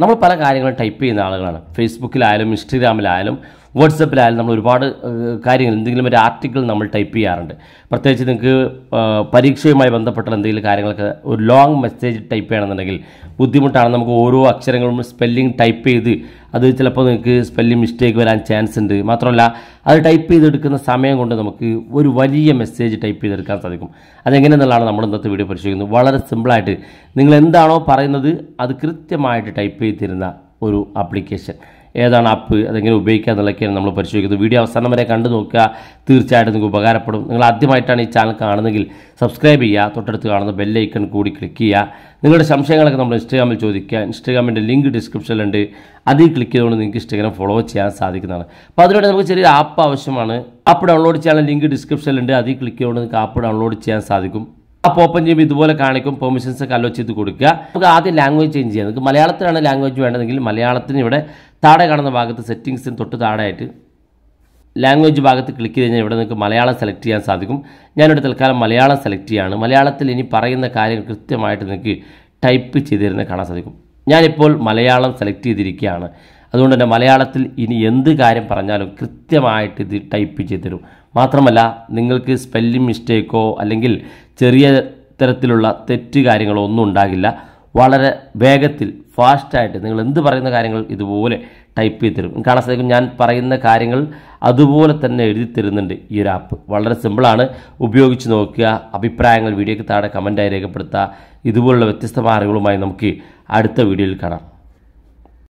നമ്മൾ പല കാര്യങ്ങളും ടൈപ്പ് ചെയ്യുന്ന ആളുകളാണ് ഫേസ്ബുക്കിലായാലും ഇൻസ്റ്റഗ്രാമിലായാലും വാട്സപ്പിലായാലും നമ്മൾ ഒരുപാട് കാര്യങ്ങൾ എന്തെങ്കിലും ഒരു ആർട്ടിക്കിൾ നമ്മൾ ടൈപ്പ് ചെയ്യാറുണ്ട് പ്രത്യേകിച്ച് നിങ്ങൾക്ക് പരീക്ഷയുമായി ബന്ധപ്പെട്ട എന്തെങ്കിലും കാര്യങ്ങളൊക്കെ ഒരു ലോങ് മെസ്സേജ് ടൈപ്പ് ചെയ്യണമെന്നുണ്ടെങ്കിൽ ബുദ്ധിമുട്ടാണ് നമുക്ക് ഓരോ അക്ഷരങ്ങളും സ്പെല്ലിംഗ് ടൈപ്പ് ചെയ്ത് അത് ചിലപ്പോൾ നിങ്ങൾക്ക് സ്പെല്ലിംഗ് മിസ്റ്റേക്ക് വരാൻ ചാൻസ് ഉണ്ട് മാത്രമല്ല അത് ടൈപ്പ് ചെയ്തെടുക്കുന്ന സമയം കൊണ്ട് നമുക്ക് ഒരു വലിയ മെസ്സേജ് ടൈപ്പ് ചെയ്തെടുക്കാൻ സാധിക്കും അതെങ്ങനെയെന്നുള്ളതാണ് നമ്മൾ ഇന്നത്തെ വീഡിയോ പരിശോധിക്കുന്നത് വളരെ സിമ്പിളായിട്ട് നിങ്ങൾ എന്താണോ പറയുന്നത് അത് കൃത്യമായിട്ട് ടൈപ്പ് ചെയ്തിരുന്ന ഒരു ആപ്ലിക്കേഷൻ ഏതാണ് ആപ്പ് അതെങ്ങനെ ഉപയോഗിക്കുക എന്നുള്ളതൊക്കെയാണ് നമ്മൾ പരിശോധിക്കുന്നത് വീഡിയോ അവസാനം വരെ കണ്ടു നോക്കുക തീർച്ചയായിട്ടും നിങ്ങൾക്ക് ഉപകാരപ്പെടും നിങ്ങൾ ആദ്യമായിട്ടാണ് ഈ ചാനൽ കാണുന്നതെങ്കിൽ സബ്സ്ക്രൈബ് ചെയ്യുക തൊട്ടടുത്ത് കാണുന്ന ബെല്ലൈക്കൺ കൂടി ക്ലിക്ക് ചെയ്യുക നിങ്ങളുടെ സംശയങ്ങളൊക്കെ നമ്മൾ ഇൻസ്റ്റാഗ്രാമിൽ ചോദിക്കുക ഇൻസ്റ്റഗ്രാമിൻ്റെ ലിങ്ക് ഡിസ്ക്രിപ്ഷനിലുണ്ട് അതിൽ ക്ലിക്ക് ചെയ്തുകൊണ്ട് നിങ്ങൾക്ക് ഇൻസ്റ്റഗ്രാം ഫോളോ ചെയ്യാൻ സാധിക്കുന്നതാണ് അപ്പോൾ അതിനുവേണ്ടി നമുക്ക് ചെറിയൊരു ആപ്പ് ആവശ്യമാണ് ആപ്പ് ഡൗൺലോഡ് ചെയ്യാനുള്ള ലിങ്ക് ഡിസ്ക്രിപ്ഷനിലുണ്ട് അതിൽ ക്ലിക്ക് ചെയ്തുകൊണ്ട് നിങ്ങൾക്ക് ആപ്പ് ഡൗൺലോഡ് ചെയ്യാൻ സാധിക്കും അപ്പോൾ ഓപ്പൺ ചെയ്യുമ്പോൾ ഇതുപോലെ കാണിക്കും പെർമിഷൻസ് ഒക്കെ അലോ ചെയ്ത് കൊടുക്കുക നമുക്ക് ആദ്യം ലാംഗ്വേജ് ചേഞ്ച് ചെയ്യാം നമുക്ക് മലയാളത്തിലാണ് ലാംഗ്വേജ് വേണ്ടതെങ്കിൽ മലയാളത്തിന് ഇവിടെ താഴെ കാണുന്ന ഭാഗത്ത് സെറ്റിങ്സിന് തൊട്ട് താഴെയായിട്ട് ലാംഗ്വേജ് ഭാഗത്ത് ക്ലിക്ക് ചെയ്ത് കഴിഞ്ഞാൽ ഇവിടെ നിങ്ങൾക്ക് മലയാളം സെലക്ട് ചെയ്യാൻ സാധിക്കും ഞാനിവിടെ തൽക്കാലം മലയാളം സെലക്ട് ചെയ്യാണ് മലയാളത്തിൽ ഇനി പറയുന്ന കാര്യങ്ങൾ കൃത്യമായിട്ട് നിങ്ങൾക്ക് ടൈപ്പ് ചെയ്തിരുന്ന കാണാൻ സാധിക്കും ഞാനിപ്പോൾ മലയാളം സെലക്ട് ചെയ്തിരിക്കുകയാണ് അതുകൊണ്ട് തന്നെ മലയാളത്തിൽ ഇനി എന്ത് കാര്യം പറഞ്ഞാലും കൃത്യമായിട്ട് ഇത് ടൈപ്പ് ചെയ്ത് തരും മാത്രമല്ല നിങ്ങൾക്ക് സ്പെല്ലിംഗ് മിസ്റ്റേക്കോ അല്ലെങ്കിൽ ചെറിയ തരത്തിലുള്ള തെറ്റ് കാര്യങ്ങളോ ഒന്നും ഉണ്ടാകില്ല വളരെ വേഗത്തിൽ ഫാസ്റ്റായിട്ട് നിങ്ങൾ എന്ത് പറയുന്ന കാര്യങ്ങൾ ഇതുപോലെ ടൈപ്പ് ചെയ്ത് തരും കാണാൻ സാധിക്കും ഞാൻ പറയുന്ന കാര്യങ്ങൾ അതുപോലെ തന്നെ എഴുതി തരുന്നുണ്ട് ഈ ഒരു ആപ്പ് വളരെ സിമ്പിളാണ് ഉപയോഗിച്ച് നോക്കുക അഭിപ്രായങ്ങൾ വീഡിയോയ്ക്ക് താഴെ കമൻറ്റായി രേഖപ്പെടുത്തുക ഇതുപോലുള്ള വ്യത്യസ്തമായ അറിവുകളുമായി നമുക്ക് അടുത്ത വീഡിയോയിൽ കാണാം